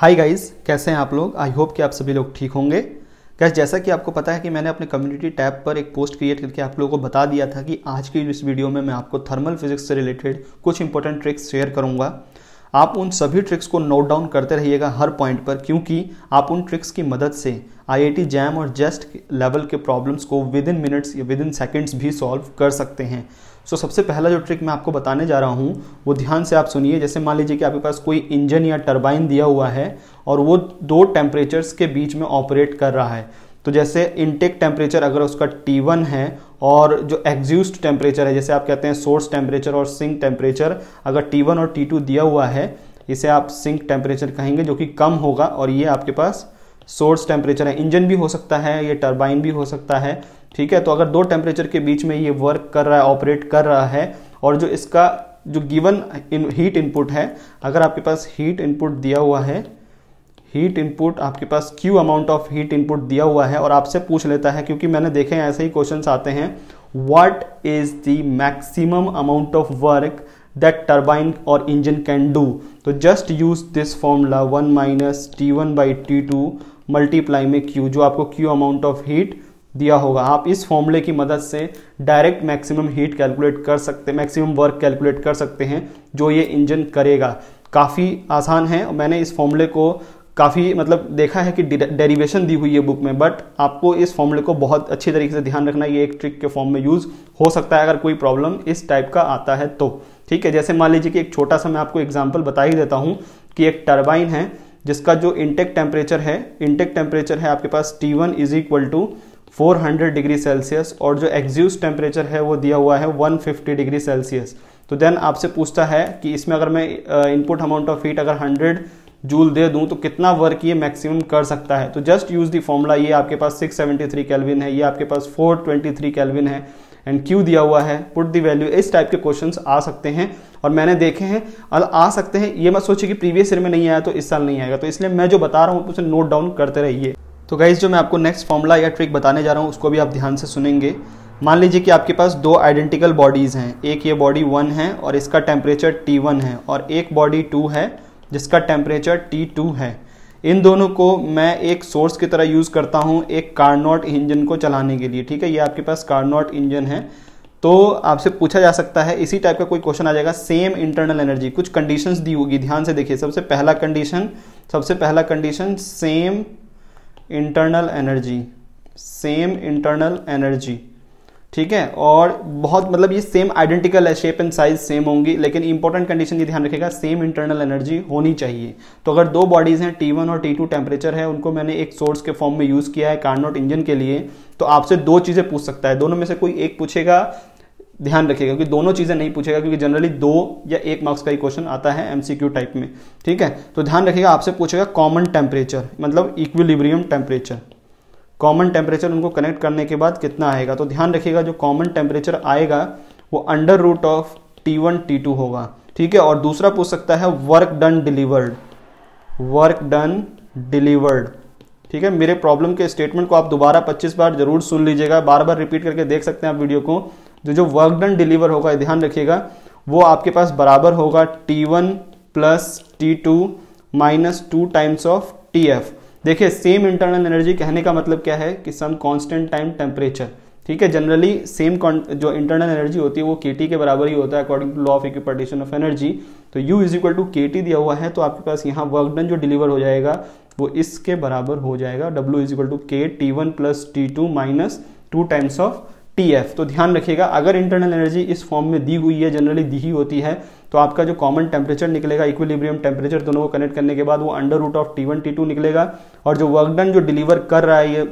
hi guys कैसे हैं आप लोग आई होप कि आप सभी लोग ठीक होंगे गैस जैसा कि आपको पता है कि मैंने अपने कम्युनिटी टैब पर एक पोस्ट क्रिएट करके आप लोगों को बता दिया था कि आज की इस वीडियो में मैं आपको थर्मल फिजिक्स से रिलेटेड कुछ इंपॉर्टेंट ट्रिक्स शेयर करूंगा आप उन सभी ट्रिक्स को नोट डाउन करते रहिएगा हर पॉइंट पर क्योंकि आप उन ट्रिक्स की मदद से आईआईटी जैम और जेस्ट लेवल के प्रॉब्लम्स को विद इन मिनट्स या विद इन सेकेंड्स भी सॉल्व कर सकते हैं सो so, सबसे पहला जो ट्रिक मैं आपको बताने जा रहा हूँ वो ध्यान से आप सुनिए जैसे मान लीजिए कि आपके पास कोई इंजन या टर्बाइन दिया हुआ है और वो दो टेम्परेचर्स के बीच में ऑपरेट कर रहा है तो जैसे इनटेक टेम्परेचर अगर उसका T1 है और जो एग्ज्यूस्ट टेम्परेचर है जैसे आप कहते हैं सोर्स टेम्परेचर और सिंक टेम्परेचर अगर टी वन और टी टू दिया हुआ है इसे आप सिंक टेम्परेचर कहेंगे जो कि कम होगा और ये आपके पास सोर्स टेम्परेचर है इंजन भी हो सकता है ये टर्बाइन भी हो सकता है ठीक है तो अगर दो टेम्परेचर के बीच में ये वर्क कर रहा है ऑपरेट कर रहा है और जो इसका जो गिवन हीट इनपुट है अगर आपके पास हीट इनपुट दिया हुआ है हीट इनपुट आपके पास Q amount of heat input दिया हुआ है और आपसे पूछ लेता है क्योंकि मैंने देखे हैं ऐसे ही क्वेश्चंस आते हैं what is the maximum amount of work that turbine और इंजन कैन डू तो just use this formula one minus T one by T two multiply में क्यू जो आपको क्यू अमाउंट ऑफ हीट दिया होगा आप इस फॉर्मूले की मदद से डायरेक्ट मैक्सिमम हीट कैलकुलेट कर सकते मैक्सिमम वर्क कैलकुलेट कर सकते हैं जो ये इंजन करेगा काफ़ी आसान है मैंने इस फॉर्मूले को काफ़ी मतलब देखा है कि डेरिवेशन दी हुई है बुक में बट आपको इस फॉर्मूले को बहुत अच्छी तरीके से ध्यान रखना ये एक ट्रिक के फॉर्म में यूज़ हो सकता है अगर कोई प्रॉब्लम इस टाइप का आता है तो ठीक है जैसे मान लीजिए कि एक छोटा सा मैं आपको एग्जाम्पल बता ही देता हूँ कि एक टर्बाइन है जिसका जो इंटेक टेम्परेचर है इंटेक टेम्परेचर है आपके पास T one is equal to 400 degree Celsius और जो एग्ज्यूज टेम्परेचर है वो दिया हुआ है 150 डिग्री सेल्सियस तो देन आपसे पूछता है कि इसमें अगर मैं इनपुट अमाउंट ऑफ हीट अगर हंड्रेड जूल दे दूं तो कितना वर्क ये मैक्सिमम कर सकता है तो जस्ट यूज़ दी फॉर्मूला ये आपके पास 673 कैलविन है ये आपके पास 423 कैलविन है एंड क्यू दिया हुआ है पुट दी वैल्यू इस टाइप के क्वेश्चंस आ सकते हैं और मैंने देखे हैं और आ सकते हैं ये मत सोचिए कि प्रीवियस ईयर में नहीं आया तो इस साल नहीं आएगा तो इसलिए मैं जो बता रहा हूँ उसे नोट डाउन करते रहिए तो गाइज जो मैं आपको नेक्स्ट फॉर्मूला या ट्रिक बताने जा रहा हूँ उसको भी आप ध्यान से सुनेंगे मान लीजिए कि आपके पास दो आइडेंटिकल बॉडीज़ हैं एक ये बॉडी वन है और इसका टेम्परेचर टी वन है और एक बॉडी टू है जिसका टेम्परेचर टी टू है इन दोनों को मैं एक सोर्स की तरह यूज़ करता हूँ एक कारनॉट इंजन को चलाने के लिए ठीक है ये आपके पास कारनॉट इंजन है तो आपसे पूछा जा सकता है इसी टाइप का कोई क्वेश्चन आ जाएगा सेम इंटरनल एनर्जी कुछ कंडीशंस दी होगी ध्यान से देखिए सबसे पहला कंडीशन सबसे पहला condition same internal energy same internal energy ठीक है और बहुत मतलब ये सेम आइडेंटिकल है शेप एंड साइज सेम होंगी लेकिन इंपॉर्टेंट कंडीशन ये ध्यान रखेगा सेम इंटरनल एनर्जी होनी चाहिए तो अगर दो बॉडीज़ हैं टी वन और टी टू टेम्परेचर है उनको मैंने एक सोर्स के फॉर्म में यूज़ किया है कार्नोट इंजन के लिए तो आपसे दो चीज़ें पूछ सकता है दोनों में से कोई एक पूछेगा ध्यान रखिएगा क्योंकि दोनों चीज़ें नहीं पूछेगा क्योंकि जनरली दो या एक मार्क्स का ही क्वेश्चन आता है एमसीक्यू टाइप में ठीक है तो ध्यान रखिएगा आपसे पूछेगा कॉमन टेम्परेचर मतलब इक्विलिब्रियम टेम्परेचर कॉमन टेम्परेचर उनको कनेक्ट करने के बाद कितना आएगा तो ध्यान रखिएगा जो कॉमन टेम्परेचर आएगा वो under root of T one T two होगा ठीक है और दूसरा पूछ सकता है work done delivered work done delivered ठीक है मेरे प्रॉब्लम के स्टेटमेंट को आप दोबारा 25 बार जरूर सुन लीजिएगा बार बार रिपीट करके देख सकते हैं आप वीडियो को जो जो वर्क डन डिलीवर होगा ध्यान रखिएगा वो आपके पास बराबर होगा T one plus T two minus two times of T F देखिए सेम इंटरनल एनर्जी कहने का मतलब क्या है कि सम कांस्टेंट टाइम टेम्परेचर ठीक है जनरली सेम जो इंटरनल एनर्जी होती है वो के के बराबर ही होता है according to law of equipartition of energy तो U is equal to K दिया हुआ है तो आपके पास यहाँ वर्क डन जो डिलीवर हो जाएगा वो इसके बराबर हो जाएगा W is equal to K T one plus T two minus two times of T F तो ध्यान रखिएगा अगर इंटरनल एनर्जी इस फॉर्म में दी हुई है जनरली दी ही होती है तो आपका जो कॉमन टेम्परेचर निकलेगा इक्विलिब्रियम टेम्परेचर दोनों को कनेक्ट करने के बाद वो under root of T one T two निकलेगा और जो वर्क डन जो डिलीवर कर रहा है ये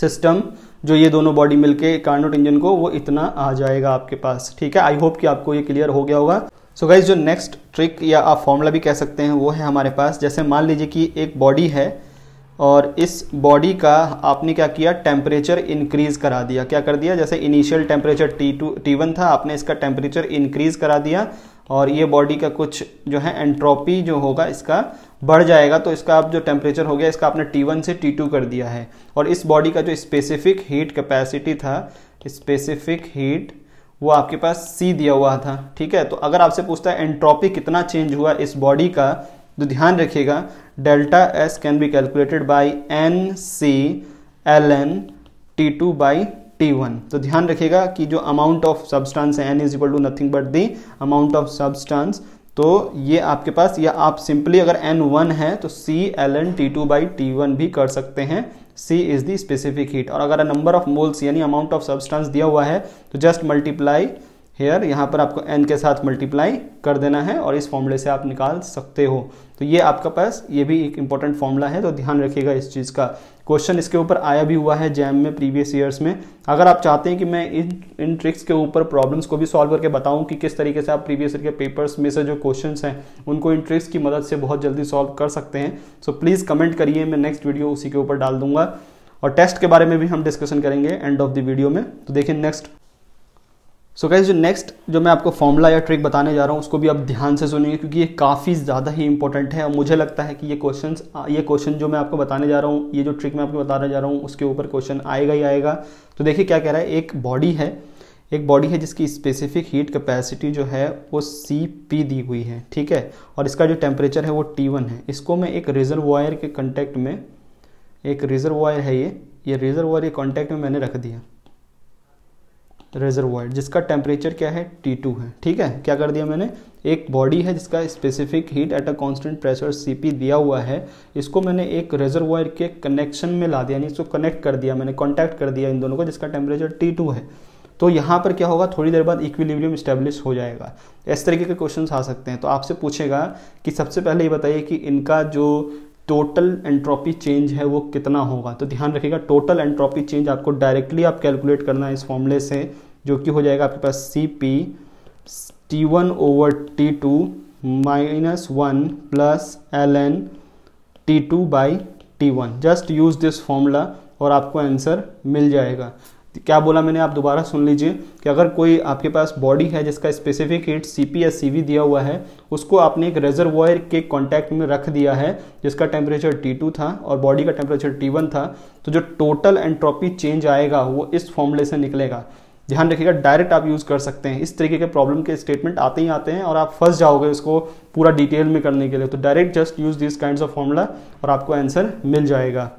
सिस्टम जो ये दोनों बॉडी मिलके कार्नोट इंजन को वो इतना आ जाएगा आपके पास ठीक है आई होप कि आपको ये क्लियर हो गया होगा सो so गाइज जो नेक्स्ट ट्रिक या आप फॉर्मूला भी कह सकते हैं वो है हमारे पास जैसे मान लीजिए कि एक बॉडी है और इस बॉडी का आपने क्या किया टेम्परेचर इंक्रीज़ करा दिया क्या कर दिया जैसे initial temperature T two T one था आपने इसका टेम्परेचर इंक्रीज़ करा दिया और ये बॉडी का कुछ जो है एंट्रोपी जो होगा इसका बढ़ जाएगा तो इसका आप जो टेम्परेचर हो गया इसका आपने T1 से T2 कर दिया है और इस बॉडी का जो स्पेसिफिक हीट कैपेसिटी था स्पेसिफिक हीट वो आपके पास सी दिया हुआ था ठीक है तो अगर आपसे पूछता है एंट्रोपी कितना चेंज हुआ इस बॉडी का तो ध्यान रखिएगा delta S can be calculated by N C L N T two by T one तो ध्यान रखिएगा कि जो अमाउंट ऑफ सब्सटेंस है N is equal to nothing but the amount of substance तो ये आपके पास या आप सिंपली अगर एन वन है तो C L N T two by T one भी कर सकते हैं C is the specific heat और अगर नंबर ऑफ मोल्स यानी अमाउंट ऑफ सब्सटेंस दिया हुआ है तो जस्ट मल्टीप्लाई हेयर यहाँ पर आपको एन के साथ मल्टीप्लाई कर देना है और इस फॉर्मूले से आप निकाल सकते हो तो ये आपका पास ये भी एक इंपॉर्टेंट फॉर्मूला है तो ध्यान रखिएगा इस चीज़ का क्वेश्चन इसके ऊपर आया भी हुआ है जैम में प्रीवियस ईयर्स में अगर आप चाहते हैं कि मैं इन इन ट्रिक्स के ऊपर प्रॉब्लम्स को भी सॉल्व करके बताऊं कि किस तरीके से आप प्रीवियस ईयर के पेपर्स में से जो क्वेश्चन हैं उनको इन ट्रिक्स की मदद से बहुत जल्दी सॉल्व कर सकते हैं सो प्लीज़ कमेंट करिए मैं नेक्स्ट वीडियो उसी के ऊपर डाल दूंगा और टेस्ट के बारे में भी हम डिस्कशन करेंगे एंड ऑफ द वीडियो में तो देखिए नेक्स्ट सो so जो नेक्स्ट जो मैं आपको फॉर्मूला या ट्रिक बताने जा रहा हूँ उसको भी आप ध्यान से सुनिए क्योंकि ये काफ़ी ज़्यादा ही इंपॉर्टेंट है और मुझे लगता है कि ये क्वेश्चन ये क्वेश्चन जो मैं आपको बताने जा रहा हूँ ये जो ट्रिक मैं आपको बताने जा रहा हूँ उसके ऊपर क्वेश्चन आएगा ही आएगा तो देखिए क्या कह रहा है एक बॉडी है एक बॉडी है जिसकी स्पेसिफिक हीट कैपेसिटी जो है वो सी पी दी हुई है ठीक है और इसका जो टेम्परेचर है वो टी वन है इसको मैं एक रिजर्व के कंटेक्ट में एक रिजर्व है ये ये वायर ये कॉन्टैक्ट में मैंने रख दिया रेजरवायर जिसका टेम्परेचर क्या है टी टू है ठीक है क्या कर दिया मैंने एक बॉडी है जिसका specific heat at a constant pressure CP दिया हुआ है इसको मैंने एक रेजरवायर के कनेक्शन में ला दिया यानी इसको कनेक्ट कर दिया मैंने कॉन्टैक्ट कर दिया इन दोनों को जिसका टेम्परेचर टी टू है तो यहाँ पर क्या होगा थोड़ी देर बाद इक्विलिब्रियम स्टेब्लिश हो जाएगा इस तरीके के क्वेश्चन आ सकते हैं तो आपसे पूछेगा कि सबसे पहले ये बताइए कि इनका जो टोटल एंट्रोपी चेंज है वो कितना होगा तो ध्यान रखिएगा टोटल एंट्रोपी चेंज आपको डायरेक्टली आप कैलकुलेट करना है इस फॉर्मूले से जो कि हो जाएगा आपके पास C P T one over T two minus one plus L N T two by T one just use this formula और आपको आंसर मिल जाएगा क्या बोला मैंने आप दोबारा सुन लीजिए कि अगर कोई आपके पास बॉडी है जिसका स्पेसिफिक हीट एस या वी दिया हुआ है उसको आपने एक रेजरवॉयर के कांटेक्ट में रख दिया है जिसका टेम्परेचर T2 था और बॉडी का टेम्परेचर T1 था तो जो टोटल एंट्रोपी चेंज आएगा वो इस फॉर्मूले से निकलेगा ध्यान रखिएगा डायरेक्ट आप यूज़ कर सकते हैं इस तरीके के प्रॉब्लम के स्टेटमेंट आते ही आते हैं और आप फंस जाओगे उसको पूरा डिटेल में करने के लिए तो direct just use this kind of formula और आपको आंसर मिल जाएगा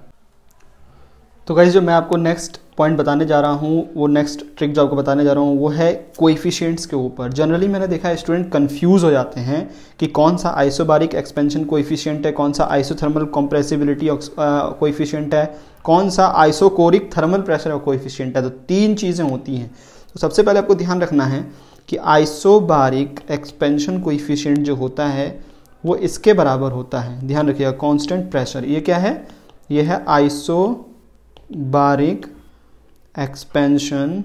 तो गाइज जो मैं आपको नेक्स्ट पॉइंट बताने जा रहा हूँ वो नेक्स्ट ट्रिक जो आपको बताने जा रहा हूँ वो है कोइफिशियंट्स के ऊपर जनरली मैंने देखा है स्टूडेंट कन्फ्यूज़ हो जाते हैं कि कौन सा आइसोबारिक एक्सपेंशन कोइफिशियंट है कौन सा आइसोथर्मल कंप्रेसिबिलिटी कोइफिशियंट है कौन सा आइसोकोरिक थर्मल प्रेशर कोइफिशियंट है तो तीन चीज़ें होती हैं तो सबसे पहले आपको ध्यान रखना है कि आइसोबारिक एक्सपेंशन कोइफिशियंट जो होता है वो इसके बराबर होता है ध्यान रखिएगा कॉन्स्टेंट प्रेशर ये क्या है यह है आइसो बारिक एक्सपेंशन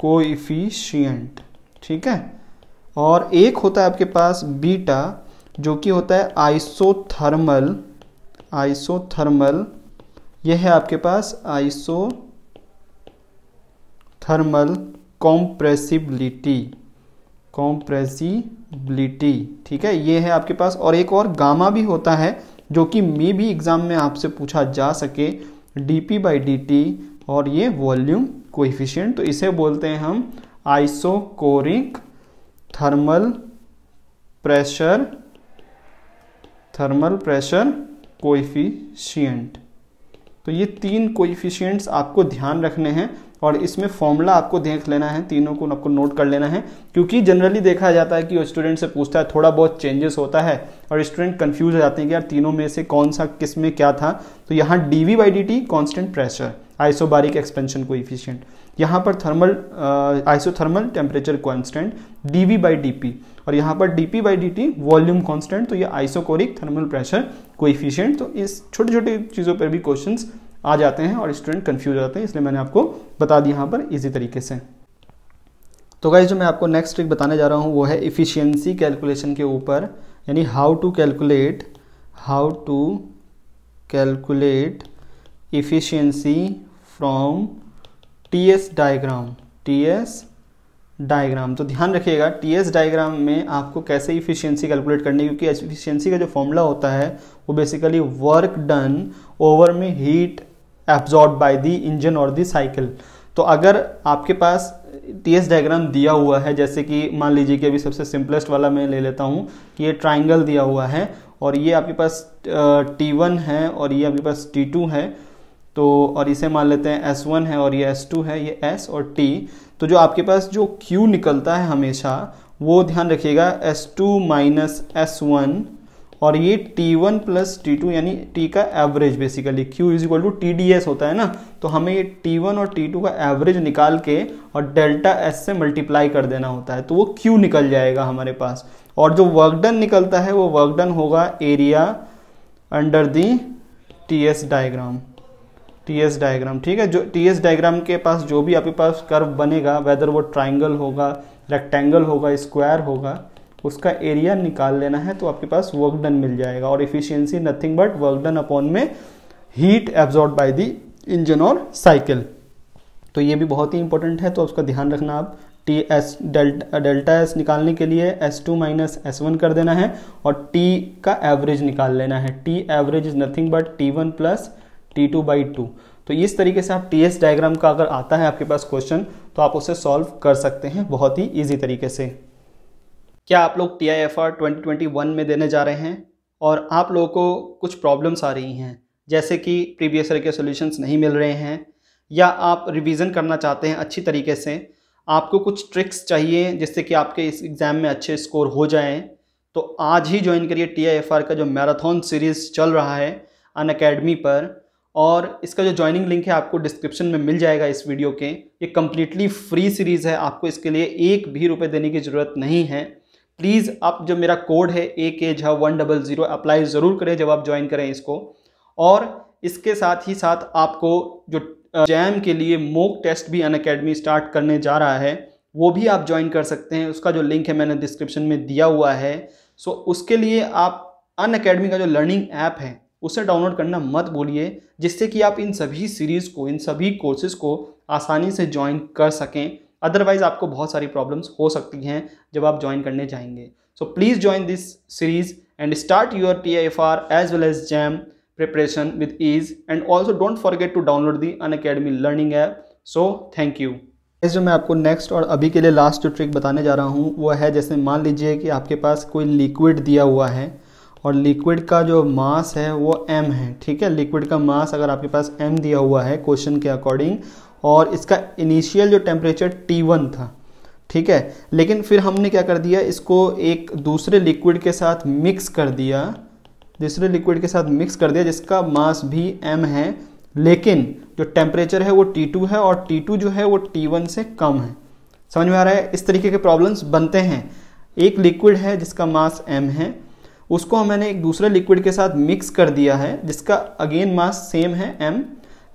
कोइफिशियंट ठीक है और एक होता है आपके पास बीटा जो कि होता है आइसोथर्मल आइसोथर्मल यह है आपके पास आइसो थर्मल कॉम्प्रेसिबिलिटी कॉम्प्रेसिबिलिटी ठीक है ये है आपके पास और एक और गामा भी होता है जो कि मे भी एग्ज़ाम में आपसे पूछा जा सके D P by D T और ये वॉल्यूम कोफिशियंट तो इसे बोलते हैं हम isochoric thermal pressure thermal pressure coefficient तो ये तीन कोइफिशियंट्स आपको ध्यान रखने हैं और इसमें फॉर्मूला आपको देख लेना है तीनों को आपको नोट कर लेना है क्योंकि जनरली देखा जाता है कि स्टूडेंट से पूछता है थोड़ा बहुत चेंजेस होता है और स्टूडेंट कंफ्यूज हो जाते हैं कि यार तीनों में से कौन सा किस में क्या था तो यहाँ D V by D T constant pressure isobaric expansion coefficient यहाँ पर thermal isothermal temperature constant D V by D P और यहाँ पर D P by D T volume constant तो ये isochoric thermal pressure coefficient तो इस छोटे छोटे चीज़ों पर भी क्वेश्चन आ जाते हैं और स्टूडेंट कन्फ्यूज हो जाते हैं इसलिए मैंने आपको बता दिया यहाँ पर ईजी तरीके से तो गाइज जो मैं आपको नेक्स्ट ट्रिक बताने जा रहा हूँ वो है इफ़िशियंसी कैलकुलेशन के ऊपर यानी how to calculate how to calculate efficiency from T S diagram T S diagram तो ध्यान रखिएगा टी एस डायग्राम में आपको कैसे इफ़िशियंसी कैलकुलेट करनी है क्योंकि इफ़िशियंसी का जो फॉर्मूला होता है वो बेसिकली वर्क डन ओवर में heat absorb by the engine और द साइकिल तो अगर आपके पास टी एस डायग्राम दिया हुआ है जैसे कि मान लीजिए कि अभी सबसे सिंपलेस्ट वाला मैं ले लेता हूँ कि ये ट्राइंगल दिया हुआ है और ये आपके पास टी वन है और ये आपके पास टी टू है तो और इसे मान लेते हैं एस वन है और ये एस टू है ये एस और टी तो जो आपके पास जो क्यू निकलता है हमेशा वो ध्यान रखिएगा S two minus S one और ये T one plus T two यानी टी का average basically Q is equal to T D S होता है ना तो हमें ये टी वन और टी टू का एवरेज निकाल के और डेल्टा एस से मल्टीप्लाई कर देना होता है तो वो क्यू निकल जाएगा हमारे पास और जो वर्कडन निकलता है वो वर्कडन होगा area under the T S diagram T S diagram ठीक है जो टी एस डायग्राम के पास जो भी आपके पास कर्व बनेगा वेदर वो ट्राइंगल होगा रेक्टेंगल होगा स्क्वायर होगा उसका एरिया निकाल लेना है तो आपके पास वर्क डन मिल जाएगा और efficiency nothing but work done upon में heat absorb by the engine और साइकिल तो ये भी बहुत ही इंपॉर्टेंट है तो उसका ध्यान रखना आप T S delta delta S निकालने के लिए S two minus S one कर देना है और टी का एवरेज निकाल लेना है T average is nothing but T one plus T two by two तो इस तरीके से आप टी एस डायग्राम का अगर आता है आपके पास क्वेश्चन तो आप उसे सॉल्व कर सकते हैं बहुत ही ईजी तरीके से क्या आप लोग T I F R twenty twenty one में देने जा रहे हैं और आप लोगों को कुछ प्रॉब्लम्स आ रही हैं जैसे कि प्रीवियस ईयर के सोल्यूशंस नहीं मिल रहे हैं या आप रिवीजन करना चाहते हैं अच्छी तरीके से आपको कुछ ट्रिक्स चाहिए जिससे कि आपके इस एग्ज़ाम में अच्छे स्कोर हो जाएं तो आज ही ज्वाइन करिए टी आई एफ आर का जो मैराथन सीरीज़ चल रहा है अन अकेडमी पर और इसका जो ज्वाइनिंग लिंक है आपको डिस्क्रिप्शन में मिल जाएगा इस वीडियो के ये कम्प्लीटली फ्री सीरीज़ है आपको इसके लिए एक भी रुपये देने की ज़रूरत नहीं है प्लीज़ आप जो मेरा कोड है A K Jha one double zero apply ज़रूर करें जब आप ज्वाइन करें इसको और इसके साथ ही साथ आपको जो जैम के लिए मोक टेस्ट भी अन अकेडमी स्टार्ट करने जा रहा है वो भी आप ज्वाइन कर सकते हैं उसका जो लिंक है मैंने डिस्क्रिप्शन में दिया हुआ है सो उसके लिए आप अन अकेडमी का जो लर्निंग ऐप है उसे डाउनलोड करना मत भूलिए जिससे कि आप इन सभी सीरीज़ को इन सभी कोर्सेज़ को आसानी से ज्वाइन कर सकें अदरवाइज़ आपको बहुत सारी प्रॉब्लम्स हो सकती हैं जब आप ज्वाइन करने जाएंगे so please join this series and start your T I F R as well as JAM preparation with ease and also don't forget to download the Unacademy learning app so thank you इस जो मैं आपको next और अभी के लिए last जो trick बताने जा रहा हूँ वो है जैसे मान लीजिए कि आपके पास कोई लिक्विड दिया हुआ है और लिक्विड का जो मास है वो एम है ठीक है लिक्विड का मास अगर आपके पास एम दिया हुआ है क्वेश्चन के अकॉर्डिंग और इसका इनिशियल जो टेम्परेचर टी वन था ठीक है लेकिन फिर हमने क्या कर दिया इसको एक दूसरे लिक्विड के साथ मिक्स कर दिया दूसरे लिक्विड के साथ मिक्स कर दिया जिसका मास भी एम है लेकिन जो टेम्परेचर है वो टी टू है और टी टू जो है वो टी वन से कम है समझ में आ रहा है इस तरीके के प्रॉब्लम्स बनते हैं एक लिक्विड है जिसका मास एम है उसको मैंने एक दूसरे लिक्विड के साथ मिक्स कर दिया है जिसका अगेन मास सेम है एम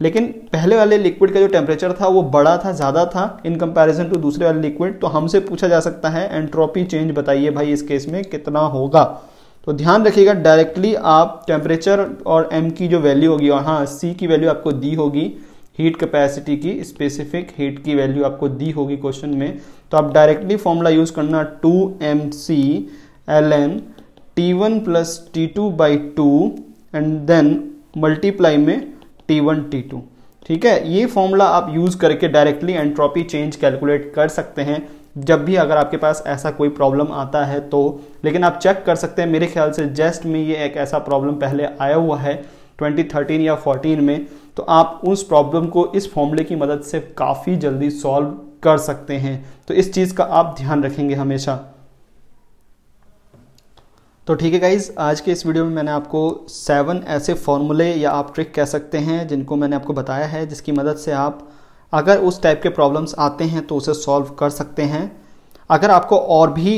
लेकिन पहले वाले लिक्विड का जो टेम्परेचर था वो बड़ा था ज़्यादा था इन कंपैरिजन टू दूसरे वाले लिक्विड तो हमसे पूछा जा सकता है एंट्रोपी चेंज बताइए भाई इस केस में कितना होगा तो ध्यान रखिएगा डायरेक्टली आप टेम्परेचर और एम की जो वैल्यू होगी और हाँ सी की वैल्यू आपको दी होगी हीट कैपेसिटी की स्पेसिफिक हीट की वैल्यू आपको दी होगी क्वेश्चन में तो आप डायरेक्टली फॉर्मूला यूज़ करना two M C L N T one plus T two by two and then multiply में टी वन टी टू ठीक है ये फॉर्मूला आप यूज़ करके डायरेक्टली एंट्रोपी चेंज कैलकुलेट कर सकते हैं जब भी अगर आपके पास ऐसा कोई प्रॉब्लम आता है तो लेकिन आप चेक कर सकते हैं मेरे ख्याल से जस्ट में ये एक ऐसा प्रॉब्लम पहले आया हुआ है 2013 या 14 में तो आप उस प्रॉब्लम को इस फॉर्मूले की मदद से काफ़ी जल्दी सॉल्व कर सकते हैं तो इस चीज़ का आप ध्यान रखेंगे हमेशा तो ठीक है गाइज आज के इस वीडियो में मैंने आपको सेवन ऐसे फॉर्मूले या आप ट्रिक कह सकते हैं जिनको मैंने आपको बताया है जिसकी मदद से आप अगर उस टाइप के प्रॉब्लम्स आते हैं तो उसे सॉल्व कर सकते हैं अगर आपको और भी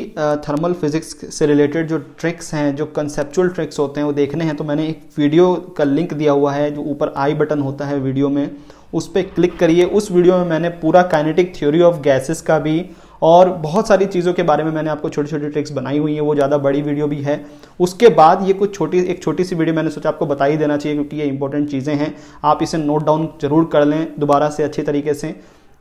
थर्मल फिज़िक्स से रिलेटेड जो ट्रिक्स हैं जो कंसेप्चुअल ट्रिक्स होते हैं वो देखने हैं तो मैंने एक वीडियो का लिंक दिया हुआ है जो ऊपर आई बटन होता है वीडियो में उस पर क्लिक करिए उस वीडियो में मैंने पूरा काइनेटिक थ्योरी ऑफ गैसेस का भी और बहुत सारी चीज़ों के बारे में मैंने आपको छोटी छोटी ट्रिक्स बनाई हुई है वो ज़्यादा बड़ी वीडियो भी है उसके बाद ये कुछ छोटी एक छोटी सी वीडियो मैंने सोचा आपको बता ही देना चाहिए क्योंकि ये इंपॉर्टेंट चीज़ें हैं आप इसे नोट डाउन जरूर कर लें दोबारा से अच्छे तरीके से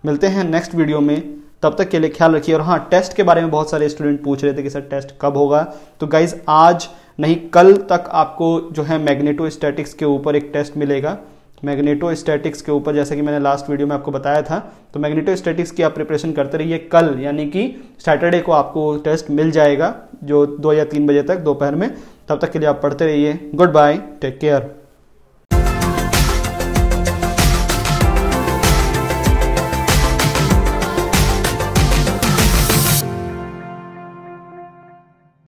मिलते हैं नेक्स्ट वीडियो में तब तक के लिए ख्याल रखिए और हाँ टेस्ट के बारे में बहुत सारे स्टूडेंट पूछ रहे थे कि सर टेस्ट कब होगा तो गाइज आज नहीं कल तक आपको जो है मैग्नेटो स्टैटिक्स के ऊपर एक टेस्ट मिलेगा मैग्नेटोस्टैटिक्स के ऊपर जैसे कि मैंने लास्ट वीडियो में आपको बताया था तो मैग्नेटोस्टैटिक्स की आप प्रिपरेशन करते रहिए कल यानी कि सैटरडे को आपको टेस्ट मिल जाएगा जो दो या तीन बजे तक दोपहर में तब तक के लिए आप पढ़ते रहिए गुड बाय टेक केयर